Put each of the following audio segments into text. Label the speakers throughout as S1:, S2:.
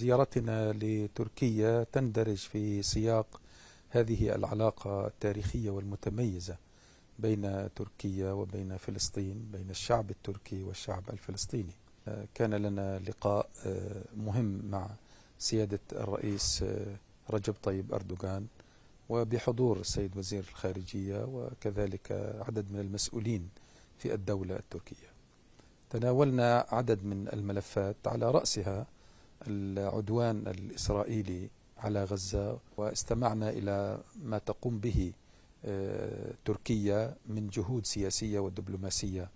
S1: زيارتنا لتركيا تندرج في سياق هذه العلاقة التاريخية والمتميزة بين تركيا وبين فلسطين بين الشعب التركي والشعب الفلسطيني كان لنا لقاء آه، مهم مع سيادة الرئيس آه، رجب طيب أردوغان وبحضور السيد وزير الخارجية وكذلك عدد من المسؤولين في الدولة التركية تناولنا عدد من الملفات على رأسها العدوان الإسرائيلي على غزة واستمعنا إلى ما تقوم به آه، تركيا من جهود سياسية ودبلوماسية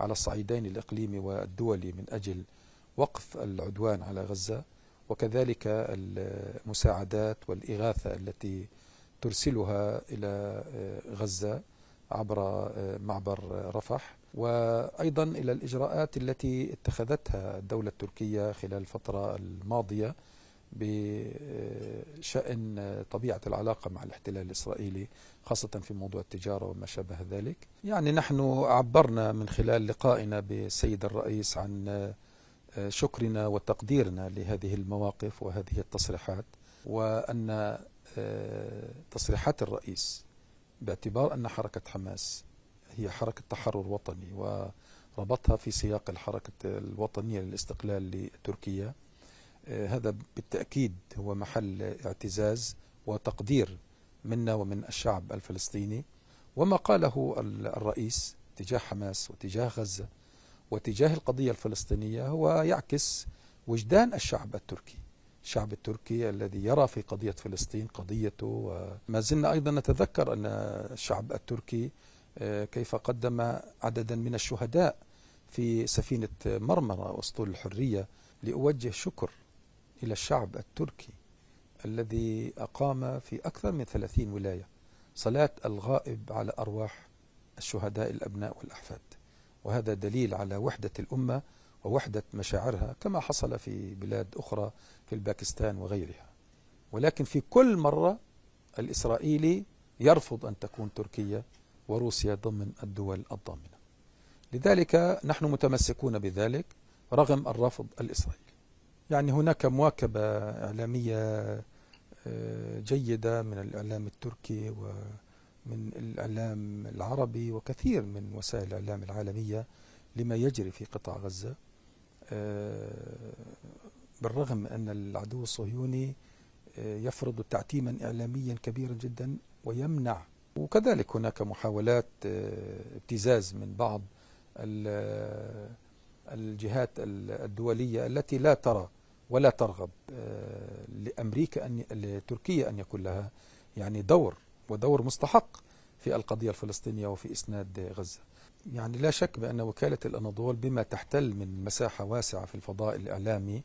S1: على الصعيدين الإقليمي والدولي من أجل وقف العدوان على غزة وكذلك المساعدات والإغاثة التي ترسلها إلى آه، غزة عبر آه، معبر رفح وأيضا إلى الإجراءات التي اتخذتها الدولة التركية خلال الفترة الماضية بشأن آه، طبيعة العلاقة مع الاحتلال الإسرائيلي خاصة في موضوع التجارة وما شابه ذلك يعني نحن عبرنا من خلال لقائنا بالسيد الرئيس عن آه، شكرنا وتقديرنا لهذه المواقف وهذه التصريحات وأن تصريحات الرئيس باعتبار أن حركة حماس هي حركة تحرر وطني وربطها في سياق الحركة الوطنية للاستقلال لتركيا آه، هذا بالتأكيد هو محل اعتزاز وتقدير منا ومن الشعب الفلسطيني وما قاله الرئيس تجاه حماس وتجاه غزة وتجاه القضية الفلسطينية هو يعكس وجدان الشعب التركي الشعب التركي الذي يرى في قضية فلسطين قضيته وما زلنا أيضا نتذكر أن الشعب التركي آه، كيف قدم عددا من الشهداء في سفينة مرمرة أسطول الحرية لأوجه شكر إلى الشعب التركي الذي أقام في أكثر من ثلاثين ولاية صلاة الغائب على أرواح الشهداء الأبناء والأحفاد وهذا دليل على وحدة الأمة ووحدة مشاعرها كما حصل في بلاد أخرى في الباكستان وغيرها ولكن في كل مرة الإسرائيلي يرفض أن تكون تركيا وروسيا ضمن الدول الضامنة لذلك نحن متمسكون بذلك رغم الرفض الإسرائيلي يعني هناك مواكبة إعلامية آه، جيدة من الإعلام التركي ومن الإعلام العربي وكثير من وسائل الإعلام العالمية لما يجري في قطاع غزة آه، بالرغم أن العدو الصهيوني آه، يفرض تعتيما إعلاميا كبيرا جدا ويمنع وكذلك هناك محاولات آه، ابتزاز من بعض الجهات الدولية التي لا ترى ولا ترغب لأمريكا أن لتركيا أن يكون لها يعني دور ودور مستحق في القضية الفلسطينية وفي إسناد غزة يعني لا شك بأن وكالة الأناضول بما تحتل من مساحة واسعة في الفضاء الإعلامي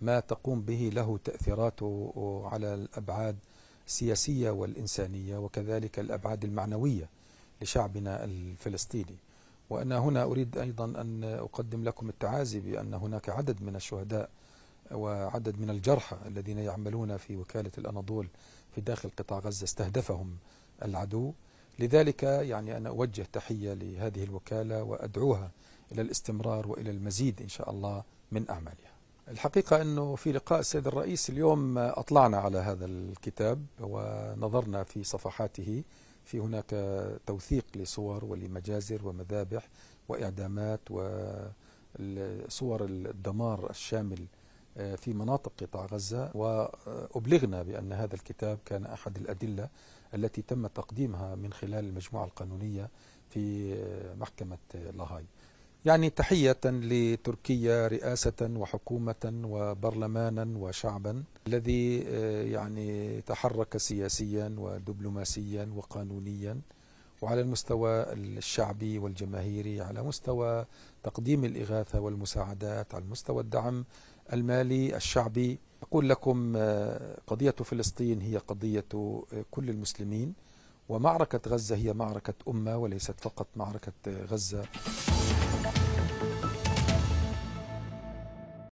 S1: ما تقوم به له تأثيراته على الأبعاد السياسية والإنسانية وكذلك الأبعاد المعنوية لشعبنا الفلسطيني وأنا هنا أريد أيضا أن أقدم لكم التعازي بأن هناك عدد من الشهداء وعدد من الجرحى الذين يعملون في وكالة الأناضول في داخل قطاع غزة استهدفهم العدو لذلك يعني أنا أوجه تحية لهذه الوكالة وأدعوها إلى الاستمرار وإلى المزيد إن شاء الله من أعمالها الحقيقة أنه في لقاء السيد الرئيس اليوم أطلعنا على هذا الكتاب ونظرنا في صفحاته في هناك توثيق لصور ولمجازر ومذابح وإعدامات وصور الدمار الشامل آه، في مناطق قطاع غزة وأبلغنا بأن هذا الكتاب كان أحد الأدلة التي تم تقديمها من خلال المجموعة القانونية في آه، محكمة لاهاي يعني تحية لتركيا رئاسة وحكومة وبرلمانا وشعبا الذي آه، يعني تحرك سياسيا ودبلوماسيا وقانونيا وعلى المستوى الشعبي والجماهيري على مستوى تقديم الإغاثة والمساعدات على مستوى الدعم المالي الشعبي أقول لكم آه، قضية فلسطين هي قضية آه، كل المسلمين ومعركة غزة هي معركة أمة وليست فقط معركة آه، غزة